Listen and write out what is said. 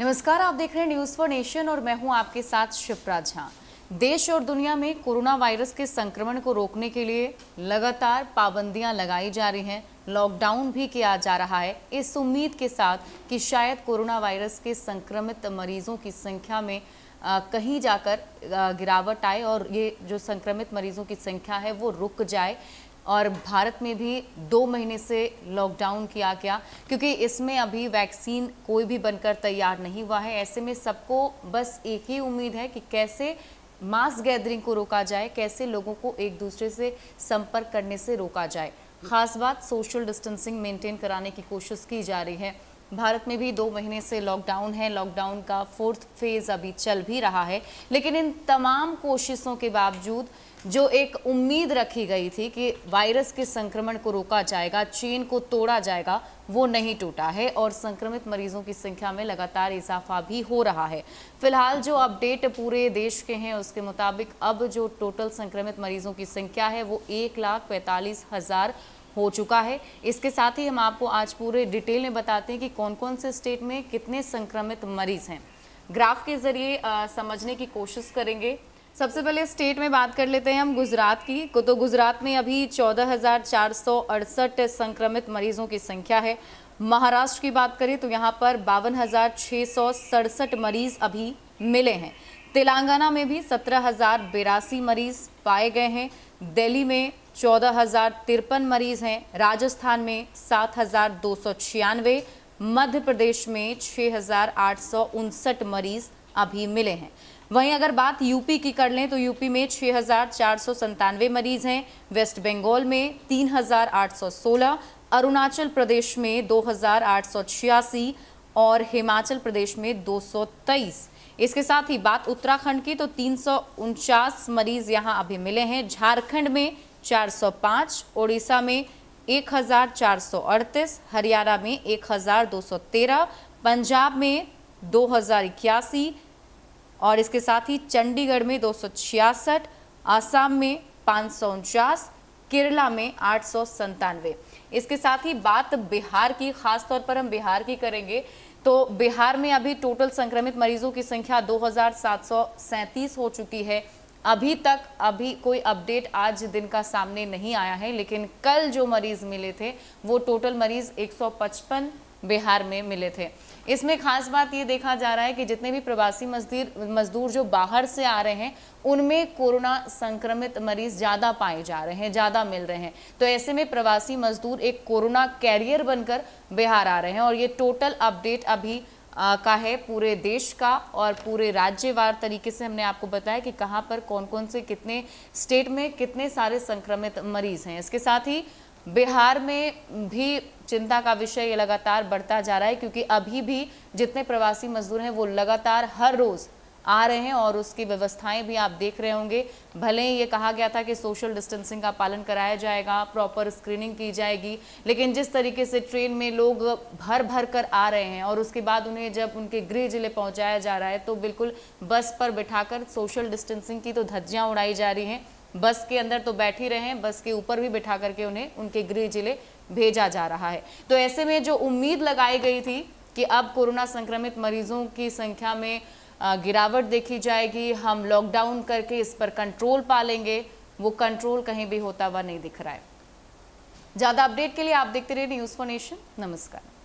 नमस्कार आप देख रहे हैं न्यूज फॉर नेशन और मैं हूं आपके साथ शिप्रा झा देश और दुनिया में कोरोना वायरस के संक्रमण को रोकने के लिए लगातार पाबंदियां लगाई जा रही हैं लॉकडाउन भी किया जा रहा है इस उम्मीद के साथ कि शायद कोरोना वायरस के संक्रमित मरीजों की संख्या में आ, कहीं जाकर गिरावट आए और ये जो संक्रमित मरीजों की संख्या है वो रुक जाए और भारत में भी दो महीने से लॉकडाउन किया गया क्योंकि इसमें अभी वैक्सीन कोई भी बनकर तैयार नहीं हुआ है ऐसे में सबको बस एक ही उम्मीद है कि कैसे मास गैदरिंग को रोका जाए कैसे लोगों को एक दूसरे से संपर्क करने से रोका जाए खास बात सोशल डिस्टेंसिंग मेंटेन कराने की कोशिश की जा रही है भारत में भी दो महीने से लॉकडाउन है लॉकडाउन का फोर्थ फेज अभी चल भी रहा है लेकिन इन तमाम कोशिशों के बावजूद जो एक उम्मीद रखी गई थी कि वायरस के संक्रमण को रोका जाएगा चीन को तोड़ा जाएगा वो नहीं टूटा है और संक्रमित मरीजों की संख्या में लगातार इजाफा भी हो रहा है फिलहाल जो अपडेट पूरे देश के हैं उसके मुताबिक अब जो टोटल संक्रमित मरीजों की संख्या है वो एक लाख पैंतालीस हज़ार हो चुका है इसके साथ ही हम आपको आज पूरे डिटेल में बताते हैं कि कौन कौन से स्टेट में कितने संक्रमित मरीज हैं ग्राफ के जरिए समझने की कोशिश करेंगे सबसे पहले स्टेट में बात कर लेते हैं हम गुजरात की तो गुजरात में अभी चौदह संक्रमित मरीजों की संख्या है महाराष्ट्र की बात करें तो यहाँ पर बावन मरीज अभी मिले हैं तेलंगाना में भी सत्रह मरीज पाए गए हैं दिल्ली में चौदह हजार तिरपन मरीज हैं राजस्थान में सात हजार दो सौ छियानवे मध्य प्रदेश में छः हजार आठ सौ उनसठ मरीज अभी मिले हैं वहीं अगर बात यूपी की कर लें तो यूपी में छः हजार चार सौ संतानवे मरीज हैं वेस्ट बंगाल में तीन हजार आठ सौ सोलह अरुणाचल प्रदेश में दो हजार आठ सौ छियासी और हिमाचल प्रदेश में दो सौ तेईस इसके साथ ही बात उत्तराखंड की तो तीन सौ उनचास मरीज यहां अभी मिले हैं झारखंड में 405, ओडिशा में 1438, हरियाणा में 1213, पंजाब में दो और इसके साथ ही चंडीगढ़ में दो आसाम में पाँच केरला में आठ इसके साथ ही बात बिहार की खास तौर पर हम बिहार की करेंगे तो बिहार में अभी टोटल संक्रमित मरीजों की संख्या दो हो चुकी है अभी तक अभी कोई अपडेट आज दिन का सामने नहीं आया है लेकिन कल जो मरीज मिले थे वो टोटल मरीज 155 बिहार में मिले थे इसमें खास बात ये देखा जा रहा है कि जितने भी प्रवासी मजदूर मजदूर जो बाहर से आ रहे हैं उनमें कोरोना संक्रमित मरीज ज़्यादा पाए जा रहे हैं ज़्यादा मिल रहे हैं तो ऐसे में प्रवासी मजदूर एक कोरोना कैरियर बनकर बिहार आ रहे हैं और ये टोटल अपडेट अभी आ, का है पूरे देश का और पूरे राज्यवार तरीके से हमने आपको बताया कि कहाँ पर कौन कौन से कितने स्टेट में कितने सारे संक्रमित मरीज हैं इसके साथ ही बिहार में भी चिंता का विषय ये लगातार बढ़ता जा रहा है क्योंकि अभी भी जितने प्रवासी मजदूर हैं वो लगातार हर रोज़ आ रहे हैं और उसकी व्यवस्थाएं भी आप देख रहे होंगे भले ही ये कहा गया था कि सोशल डिस्टेंसिंग का पालन कराया जाएगा प्रॉपर स्क्रीनिंग की जाएगी लेकिन जिस तरीके से ट्रेन में लोग भर भर कर आ रहे हैं और उसके बाद उन्हें जब उनके गृह जिले पहुँचाया जा रहा है तो बिल्कुल बस पर बिठाकर सोशल डिस्टेंसिंग की तो धज्जियाँ उड़ाई जा रही हैं बस के अंदर तो बैठ ही रहे हैं बस के ऊपर भी बैठा करके उन्हें उनके गृह जिले भेजा जा रहा है तो ऐसे में जो उम्मीद लगाई गई थी कि अब कोरोना संक्रमित मरीजों की संख्या में गिरावट देखी जाएगी हम लॉकडाउन करके इस पर कंट्रोल पालेंगे वो कंट्रोल कहीं भी होता हुआ नहीं दिख रहा है ज़्यादा अपडेट के लिए आप देखते रहिए न्यूज़ फॉर नेशन नमस्कार